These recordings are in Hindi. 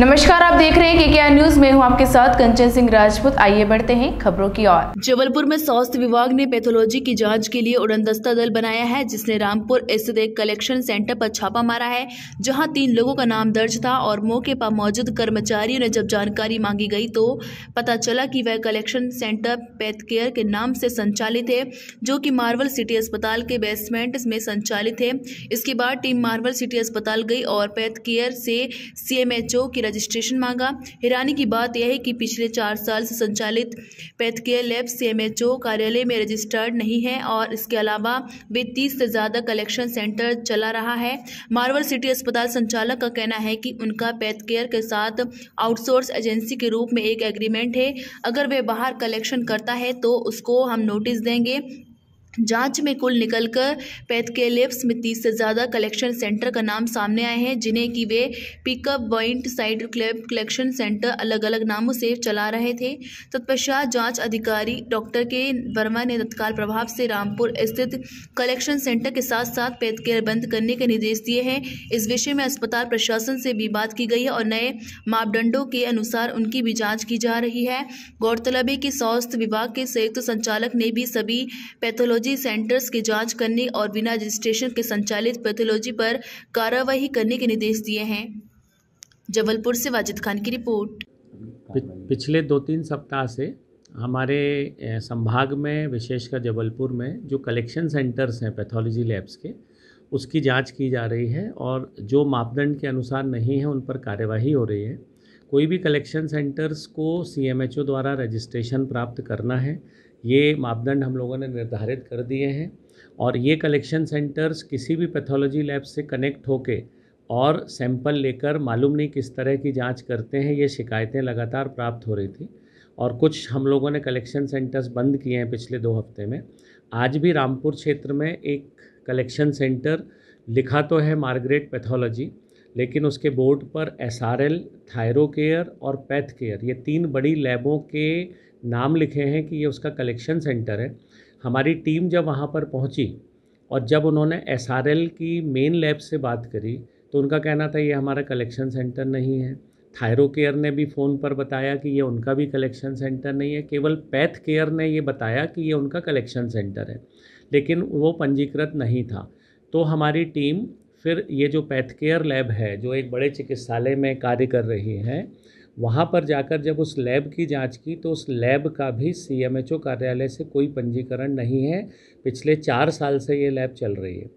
नमस्कार आप देख रहे हैं के के न्यूज में हूं आपके साथ कंचन सिंह राजपूत आइए बढ़ते हैं खबरों की ओर जबलपुर में स्वास्थ्य विभाग ने पैथोलॉजी की जांच के लिए उड़नदस्ता दल बनाया है जिसने रामपुर स्थित एक कलेक्शन सेंटर पर छापा मारा है जहां तीन लोगों का नाम दर्ज था और मौके पर मौजूद कर्मचारियों ने जब जानकारी मांगी गई तो पता चला की वह कलेक्शन सेंटर पैथ केयर के नाम से संचालित है जो की मार्वल सिटी अस्पताल के बेसमेंट में संचालित है इसके बाद टीम मार्वल सिटी अस्पताल गई और पैथ केयर से सीएमएचओ की रजिस्ट्रेशन मांगा हैरानी की बात यह है कि पिछले चार साल से संचालित पैथकेयर लैब सीएमएचओ कार्यालय में रजिस्टर्ड नहीं है और इसके अलावा वे तीस से ज़्यादा कलेक्शन सेंटर चला रहा है मारवल सिटी अस्पताल संचालक का कहना है कि उनका पैथकेयर के साथ आउटसोर्स एजेंसी के रूप में एक एग्रीमेंट है अगर वे बाहर कलेक्शन करता है तो उसको हम नोटिस देंगे जांच में कुल निकलकर पैथकेलेब्स में तीस से ज़्यादा कलेक्शन सेंटर का नाम सामने आए हैं जिन्हें कि वे pickup point side club collection centre अलग अलग नामों से चला रहे थे तत्पश्चात जांच अधिकारी डॉक्टर के वर्मा ने तत्काल प्रभाव से रामपुर स्थित कलेक्शन सेंटर के साथ साथ पैथकेयर बंद करने के निर्देश दिए हैं इस विषय में अस्पताल प्रशासन से भी बात की गई है और नए मापदंडों के अनुसार उनकी भी जाँच की जा रही है गौरतलब है कि स्वास्थ्य विभाग के संयुक्त संचालक ने भी सभी पैथोलॉजी पैथोलॉजी सेंटर्स की जांच करने और बिना रजिस्ट्रेशन के संचालित पैथोलॉजी पर कार्रवाई करने के निर्देश दिए हैं जबलपुर से वाजिद खान की रिपोर्ट पिछले दो तीन सप्ताह से हमारे संभाग में विशेषकर जबलपुर में जो कलेक्शन सेंटर्स हैं पैथोलॉजी लैब्स के उसकी जांच की जा रही है और जो मापदंड के अनुसार नहीं है उन पर कार्यवाही हो रही है कोई भी कलेक्शन सेंटर्स को ओ द्वारा रजिस्ट्रेशन प्राप्त करना है ये मापदंड हम लोगों ने निर्धारित कर दिए हैं और ये कलेक्शन सेंटर्स किसी भी पैथोलॉजी लैब से कनेक्ट होके और सैंपल लेकर मालूम नहीं किस तरह की जांच करते हैं ये शिकायतें लगातार प्राप्त हो रही थी और कुछ हम लोगों ने कलेक्शन सेंटर्स बंद किए हैं पिछले दो हफ्ते में आज भी रामपुर क्षेत्र में एक कलेक्शन सेंटर लिखा तो है मार्गरेट पैथोलॉजी लेकिन उसके बोर्ड पर S R L Thyrocare और पैथ केयर ये तीन बड़ी लैबों के नाम लिखे हैं कि ये उसका कलेक्शन सेंटर है हमारी टीम जब वहाँ पर पहुँची और जब उन्होंने एस आर एल की मेन लैब से बात करी तो उनका कहना था ये हमारा कलेक्शन सेंटर नहीं है थायरो केयर ने भी फ़ोन पर बताया कि ये उनका भी कलेक्शन सेंटर नहीं है केवल पैथ केयर ने ये बताया कि ये उनका कलेक्शन सेंटर है लेकिन वो पंजीकृत नहीं था तो हमारी टीम फिर ये जो पैथकेयर लैब है जो एक बड़े चिकित्सालय में कार्य कर रही है वहाँ पर जाकर जब उस लैब की जांच की तो उस लैब का भी सीएमएचओ कार्यालय से कोई पंजीकरण नहीं है पिछले चार साल से ये लैब चल रही है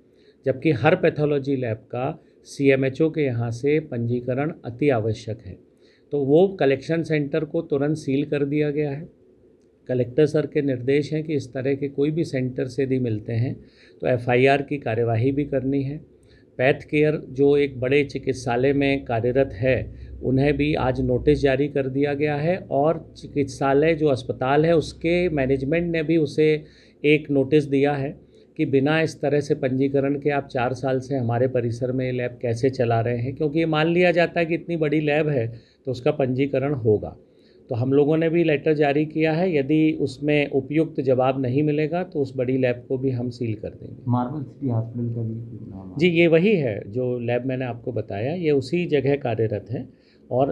जबकि हर पैथोलॉजी लैब का सीएमएचओ के यहाँ से पंजीकरण अति आवश्यक है तो वो कलेक्शन सेंटर को तुरंत सील कर दिया गया है कलेक्टर सर के निर्देश हैं कि इस तरह के कोई भी सेंटर से यदि मिलते हैं तो एफ़ की कार्यवाही भी करनी है पैथ केयर जो एक बड़े चिकित्सालय में कार्यरत है उन्हें भी आज नोटिस जारी कर दिया गया है और चिकित्सालय जो अस्पताल है उसके मैनेजमेंट ने भी उसे एक नोटिस दिया है कि बिना इस तरह से पंजीकरण के आप चार साल से हमारे परिसर में ये लैब कैसे चला रहे हैं क्योंकि ये मान लिया जाता है कि इतनी बड़ी लैब है तो उसका पंजीकरण होगा तो हम लोगों ने भी लेटर जारी किया है यदि उसमें उपयुक्त जवाब नहीं मिलेगा तो उस बड़ी लैब को भी हम सील कर देंगे मार्बल सिटी हॉस्पिटल का भी जी ये वही है जो लैब मैंने आपको बताया ये उसी जगह कार्यरत है और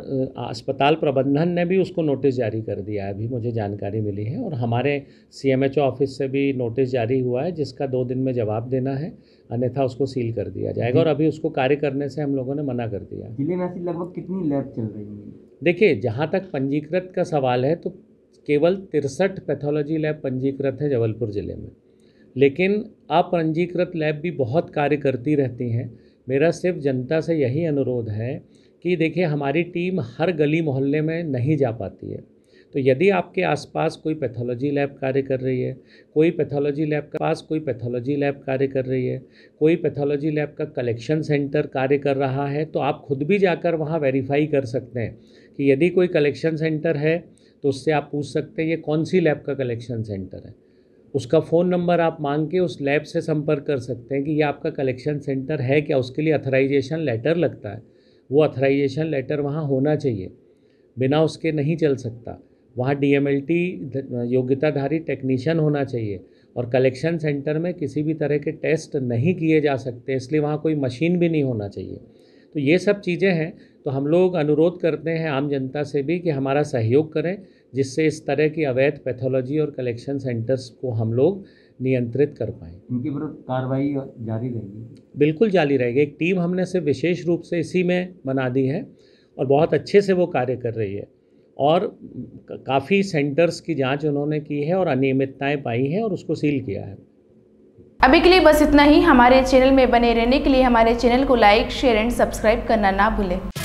अस्पताल प्रबंधन ने भी उसको नोटिस जारी कर दिया है अभी मुझे जानकारी मिली है और हमारे सीएमएचओ ऑफिस से भी नोटिस जारी हुआ है जिसका दो दिन में जवाब देना है अन्यथा उसको सील कर दिया जाएगा और अभी उसको कार्य करने से हम लोगों ने मना कर दिया जिले में ऐसी लगभग कितनी लैब चल रही है देखिए जहाँ तक पंजीकृत का सवाल है तो केवल तिरसठ पैथोलॉजी लैब पंजीकृत है जबलपुर ज़िले में लेकिन अपंजीकृत लैब भी बहुत कार्य करती रहती हैं मेरा सिर्फ जनता से यही अनुरोध है कि देखिए हमारी टीम हर गली मोहल्ले में नहीं जा पाती है तो यदि आपके आसपास कोई पैथोलॉजी लैब कार्य कर रही है कोई पैथोलॉजी लैब के पास कोई पैथोलॉजी लैब कार्य कर रही है कोई पैथोलॉजी लैब का कलेक्शन सेंटर कार्य कर रहा है तो आप खुद भी जाकर वहाँ वेरीफाई कर सकते हैं कि यदि कोई कलेक्शन सेंटर है तो उससे आप पूछ सकते हैं ये कौन सी लैब का कलेक्शन सेंटर है उसका फ़ोन नंबर आप मांग के उस लैब से संपर्क कर सकते हैं कि ये आपका कलेक्शन सेंटर है क्या उसके लिए अथराइजेशन लेटर लगता है वो अथराइजेशन लेटर वहाँ होना चाहिए बिना उसके नहीं चल सकता वहाँ डीएमएलटी योग्यताधारी टेक्नीशियन होना चाहिए और कलेक्शन सेंटर में किसी भी तरह के टेस्ट नहीं किए जा सकते इसलिए वहाँ कोई मशीन भी नहीं होना चाहिए तो ये सब चीज़ें हैं तो हम लोग अनुरोध करते हैं आम जनता से भी कि हमारा सहयोग करें जिससे इस तरह की अवैध पैथोलॉजी और कलेक्शन सेंटर्स को हम लोग नियंत्रित कर पाए उनके विरुद्ध कार्रवाई जारी रहेगी बिल्कुल जारी रहेगी एक टीम हमने सिर्फ विशेष रूप से इसी में बना दी है और बहुत अच्छे से वो कार्य कर रही है और काफ़ी सेंटर्स की जांच उन्होंने की है और अनियमितताएं पाई हैं और उसको सील किया है अभी के लिए बस इतना ही हमारे चैनल में बने रहने के लिए हमारे चैनल को लाइक शेयर एंड सब्सक्राइब करना ना भूलें